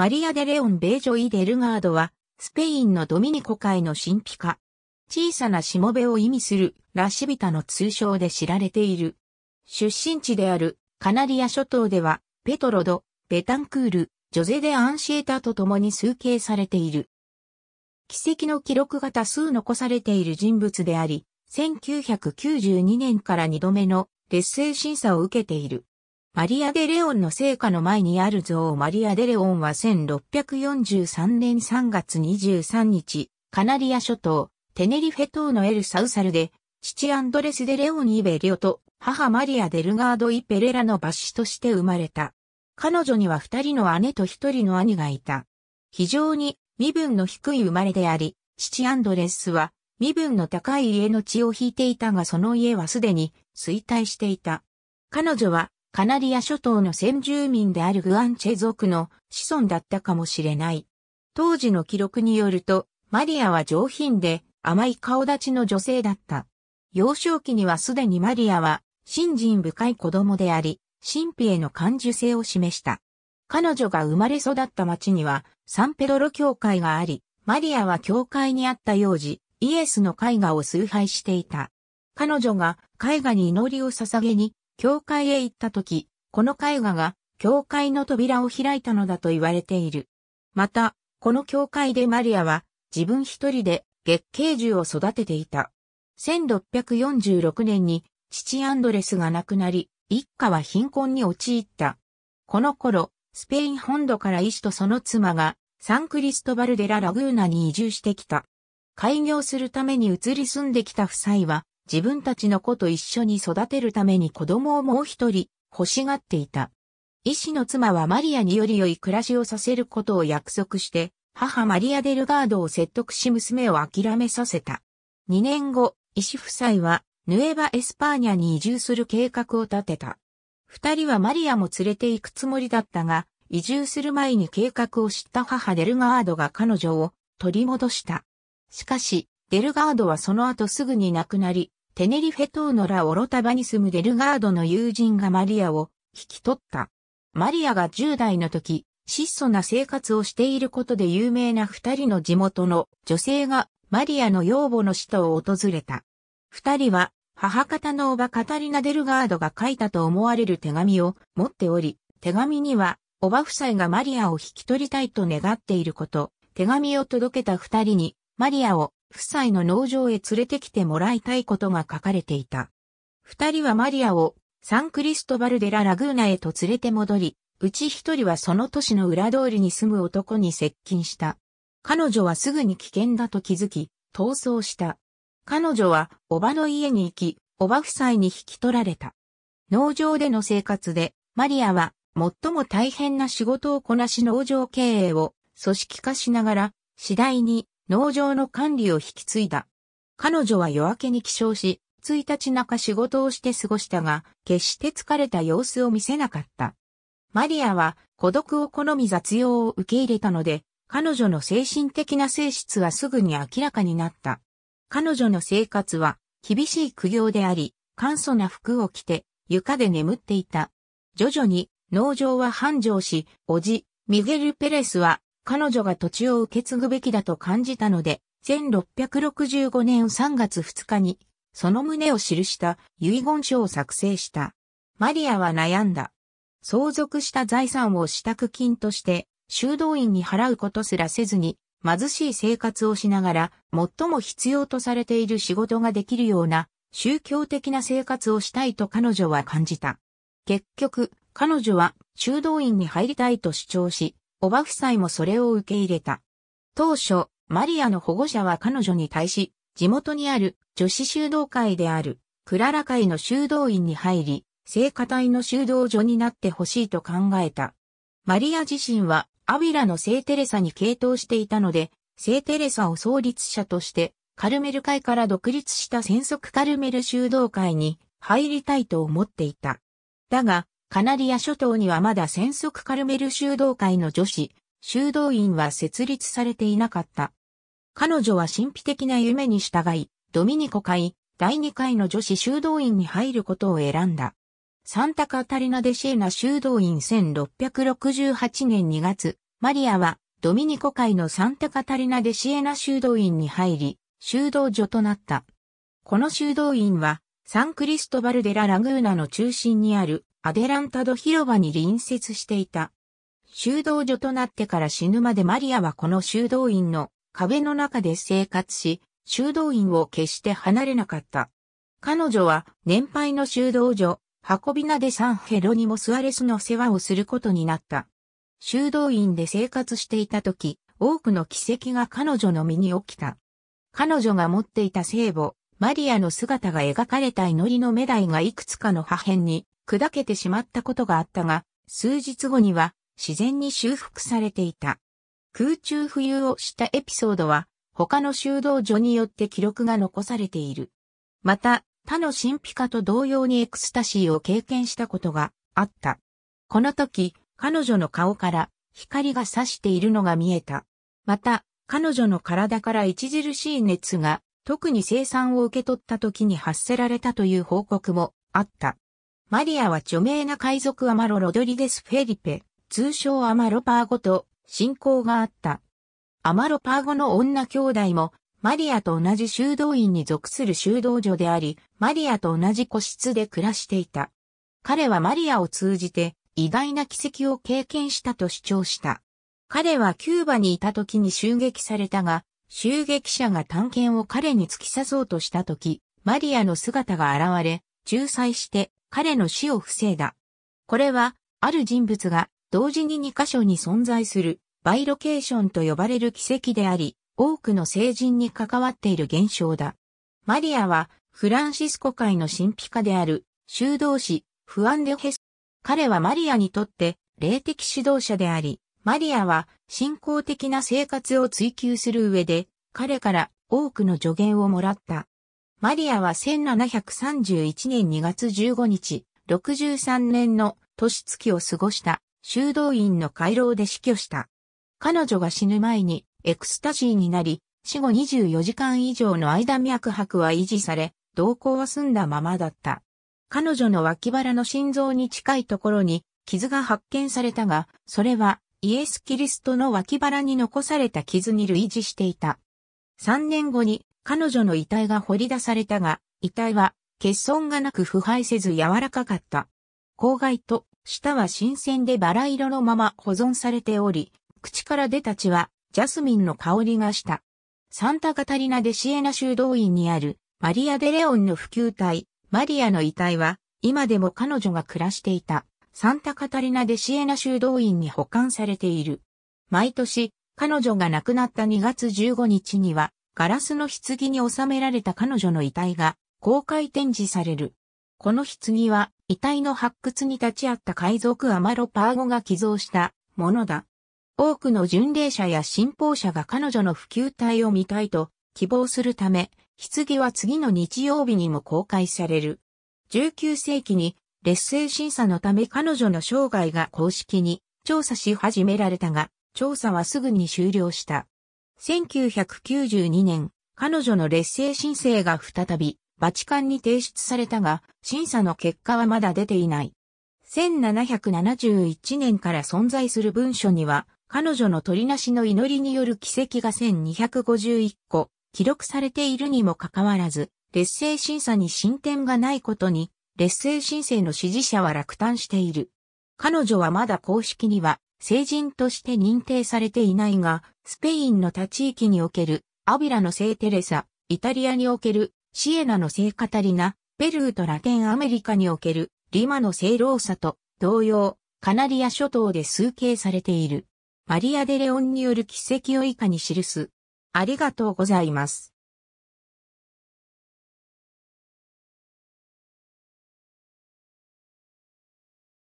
マリア・デ・レオン・ベージョイ・デルガードは、スペインのドミニコ会の神秘家。小さなしもべを意味するラシビタの通称で知られている。出身地であるカナリア諸島では、ペトロド、ベタンクール、ジョゼデ・アンシエタと共に崇敬されている。奇跡の記録が多数残されている人物であり、1992年から2度目の劣勢審査を受けている。マリア・デ・レオンの聖火の前にある像マリア・デ・レオンは1643年3月23日、カナリア諸島、テネリフェ島のエル・サウサルで、父アンドレス・デ・レオン・イベリオと母マリア・デルガード・イ・ペレラの罰子として生まれた。彼女には二人の姉と一人の兄がいた。非常に身分の低い生まれであり、父アンドレスは身分の高い家の血を引いていたがその家はすでに衰退していた。彼女はカナリア諸島の先住民であるグアンチェ族の子孫だったかもしれない。当時の記録によると、マリアは上品で甘い顔立ちの女性だった。幼少期にはすでにマリアは、信心深い子供であり、神秘への感受性を示した。彼女が生まれ育った町には、サンペドロ教会があり、マリアは教会にあった幼児、イエスの絵画を崇拝していた。彼女が絵画に祈りを捧げに、教会へ行った時、この絵画が教会の扉を開いたのだと言われている。また、この教会でマリアは自分一人で月桂樹を育てていた。1646年に父アンドレスが亡くなり、一家は貧困に陥った。この頃、スペイン本土から医師とその妻がサンクリストバルデラ・ラグーナに移住してきた。開業するために移り住んできた夫妻は、自分たちの子と一緒に育てるために子供をもう一人欲しがっていた。医師の妻はマリアにより良い暮らしをさせることを約束して、母マリア・デルガードを説得し娘を諦めさせた。2年後、医師夫妻は、ヌエバ・エスパーニャに移住する計画を立てた。二人はマリアも連れて行くつもりだったが、移住する前に計画を知った母デルガードが彼女を取り戻した。しかし、デルガードはその後すぐに亡くなり、テネリフェ島のラ・オロタバに住むデルガードの友人がマリアを引き取った。マリアが10代の時、質素な生活をしていることで有名な二人の地元の女性がマリアの養母の使徒を訪れた。二人は母方のおばカタリナ・デルガードが書いたと思われる手紙を持っており、手紙にはおば夫妻がマリアを引き取りたいと願っていること、手紙を届けた二人にマリアを夫妻の農場へ連れてきてもらいたいことが書かれていた。二人はマリアをサンクリストバルデラ・ラグーナへと連れて戻り、うち一人はその都市の裏通りに住む男に接近した。彼女はすぐに危険だと気づき、逃走した。彼女は、おばの家に行き、おば夫妻に引き取られた。農場での生活で、マリアは、最も大変な仕事をこなし農場経営を組織化しながら、次第に農場の管理を引き継いだ。彼女は夜明けに起床し、1日中仕事をして過ごしたが、決して疲れた様子を見せなかった。マリアは孤独を好み雑用を受け入れたので、彼女の精神的な性質はすぐに明らかになった。彼女の生活は厳しい苦行であり、簡素な服を着て床で眠っていた。徐々に農場は繁盛し、おじ、ミゲル・ペレスは彼女が土地を受け継ぐべきだと感じたので、1665年3月2日に、その旨を記した遺言書を作成した。マリアは悩んだ。相続した財産を支度金として、修道院に払うことすらせずに、貧しい生活をしながら、最も必要とされている仕事ができるような、宗教的な生活をしたいと彼女は感じた。結局、彼女は修道院に入りたいと主張し、おば夫妻もそれを受け入れた。当初、マリアの保護者は彼女に対し、地元にある女子修道会であるクララ会の修道院に入り、聖歌隊の修道所になってほしいと考えた。マリア自身はアビラの聖テレサに傾倒していたので、聖テレサを創立者としてカルメル会から独立した戦則カルメル修道会に入りたいと思っていた。だが、カナリア諸島にはまだ戦速カルメル修道会の女子、修道院は設立されていなかった。彼女は神秘的な夢に従い、ドミニコ会、第2回の女子修道院に入ることを選んだ。サンタカタリナ・デシエナ修道院1668年2月、マリアはドミニコ会のサンタカタリナ・デシエナ修道院に入り、修道所となった。この修道院は、サンクリストバルデラ・ラグーナの中心にあるアデランタド広場に隣接していた。修道所となってから死ぬまでマリアはこの修道院の壁の中で生活し、修道院を決して離れなかった。彼女は年配の修道所、運びナ・でサンヘロニモスアレスの世話をすることになった。修道院で生活していた時、多くの奇跡が彼女の身に起きた。彼女が持っていた聖母、マリアの姿が描かれた祈りのメダイがいくつかの破片に砕けてしまったことがあったが、数日後には自然に修復されていた。空中浮遊をしたエピソードは、他の修道所によって記録が残されている。また、他の神秘家と同様にエクスタシーを経験したことがあった。この時、彼女の顔から光が差しているのが見えた。また、彼女の体から著しい熱が特に生産を受け取った時に発せられたという報告もあった。マリアは著名な海賊アマロ・ロドリゲス・フェリペ、通称アマロパーゴと信仰があった。アマロパーゴの女兄弟も、マリアと同じ修道院に属する修道女であり、マリアと同じ個室で暮らしていた。彼はマリアを通じて意外な奇跡を経験したと主張した。彼はキューバにいた時に襲撃されたが、襲撃者が探検を彼に突き刺そうとした時、マリアの姿が現れ、仲裁して彼の死を防いだ。これは、ある人物が同時に2箇所に存在するバイロケーションと呼ばれる奇跡であり、多くの聖人に関わっている現象だ。マリアは、フランシスコ会の神秘家である、修道士、フアンデヘス。彼はマリアにとって、霊的指導者であり、マリアは、信仰的な生活を追求する上で、彼から多くの助言をもらった。マリアは1731年2月15日、63年の年月を過ごした修道院の回廊で死去した。彼女が死ぬ前にエクスタシーになり、死後24時間以上の間脈拍は維持され、動向は済んだままだった。彼女の脇腹の心臓に近いところに傷が発見されたが、それはイエス・キリストの脇腹に残された傷に類似していた。3年後に彼女の遺体が掘り出されたが、遺体は欠損がなく腐敗せず柔らかかった。口外と舌は新鮮でバラ色のまま保存されており、口から出た血はジャスミンの香りがした。サンタカタリナ・デ・シエナ修道院にあるマリア・デ・レオンの普及体、マリアの遺体は今でも彼女が暮らしていたサンタカタリナ・デ・シエナ修道院に保管されている。毎年彼女が亡くなった2月15日にはガラスの棺に収められた彼女の遺体が公開展示される。この棺は遺体の発掘に立ち会った海賊アマロパーゴが寄贈したものだ。多くの巡礼者や信奉者が彼女の普及体を見たいと希望するため、棺は次の日曜日にも公開される。19世紀に劣勢審査のため彼女の生涯が公式に調査し始められたが、調査はすぐに終了した。1992年、彼女の劣勢申請が再び、バチカンに提出されたが、審査の結果はまだ出ていない。1771年から存在する文書には、彼女の取りなしの祈りによる奇跡が1251個、記録されているにもかかわらず、劣勢審査に進展がないことに、劣勢申請の支持者は落胆している。彼女はまだ公式には、成人として認定されていないが、スペインの他地域におけるアビラの聖テレサ、イタリアにおけるシエナの聖カタリナ、ペルーとラテンアメリカにおけるリマの聖ローサと同様、カナリア諸島で数形されている。マリア・デ・レオンによる奇跡を以下に記す。ありがとうございます。